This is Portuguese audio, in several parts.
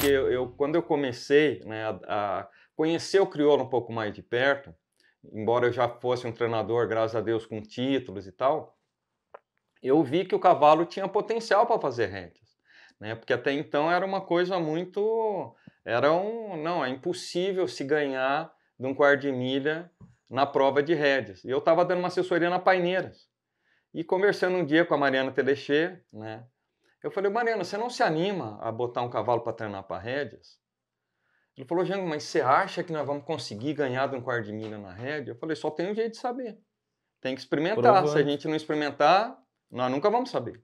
porque eu, eu quando eu comecei né, a, a, conhecer o crioulo um pouco mais de perto, embora eu já fosse um treinador, graças a Deus, com títulos e tal, eu vi que o cavalo tinha potencial para fazer rédeas, né? Porque até então era uma coisa muito, era um, não, é impossível se ganhar de um quarto de milha na prova de rédeas. E eu estava dando uma assessoria na Paineiras e conversando um dia com a Mariana Telexê, né? Eu falei, Mariano, você não se anima a botar um cavalo para treinar para rédeas? Ele falou, Jango, mas você acha que nós vamos conseguir ganhar de um quarto de milha na rédea? Eu falei, só tem um jeito de saber. Tem que experimentar. Se a gente não experimentar, nós nunca vamos saber.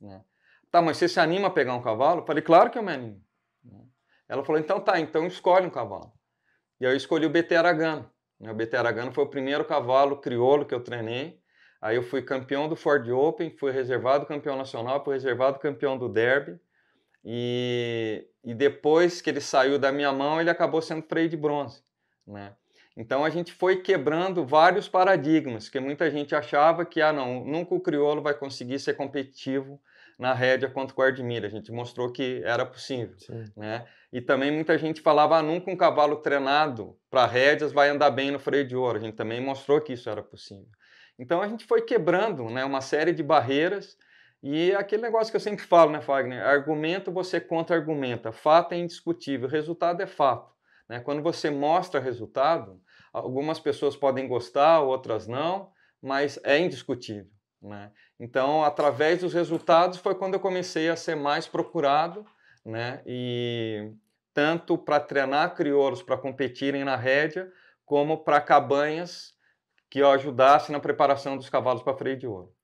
Né? Tá, mas você se anima a pegar um cavalo? Eu falei, claro que eu me animo. Né? Ela falou, então tá, então escolhe um cavalo. E aí eu escolhi o BT Aragano. Né? O BT Aragano foi o primeiro cavalo crioulo que eu treinei. Aí eu fui campeão do Ford Open, fui reservado campeão nacional, fui reservado campeão do Derby. E, e depois que ele saiu da minha mão, ele acabou sendo freio de bronze. Né? Então a gente foi quebrando vários paradigmas, que muita gente achava que ah, não, nunca o crioulo vai conseguir ser competitivo na rédea quanto com o mira, A gente mostrou que era possível. Né? E também muita gente falava, ah, nunca um cavalo treinado para rédeas vai andar bem no freio de ouro. A gente também mostrou que isso era possível. Então a gente foi quebrando né, uma série de barreiras e é aquele negócio que eu sempre falo, né, Fagner? Argumento você contra-argumenta, fato é indiscutível, resultado é fato. Né? Quando você mostra resultado, algumas pessoas podem gostar, outras não, mas é indiscutível. Né? Então, através dos resultados foi quando eu comecei a ser mais procurado, né? E tanto para treinar crioulos para competirem na rédea, como para cabanhas que ajudasse na preparação dos cavalos para freio de ouro.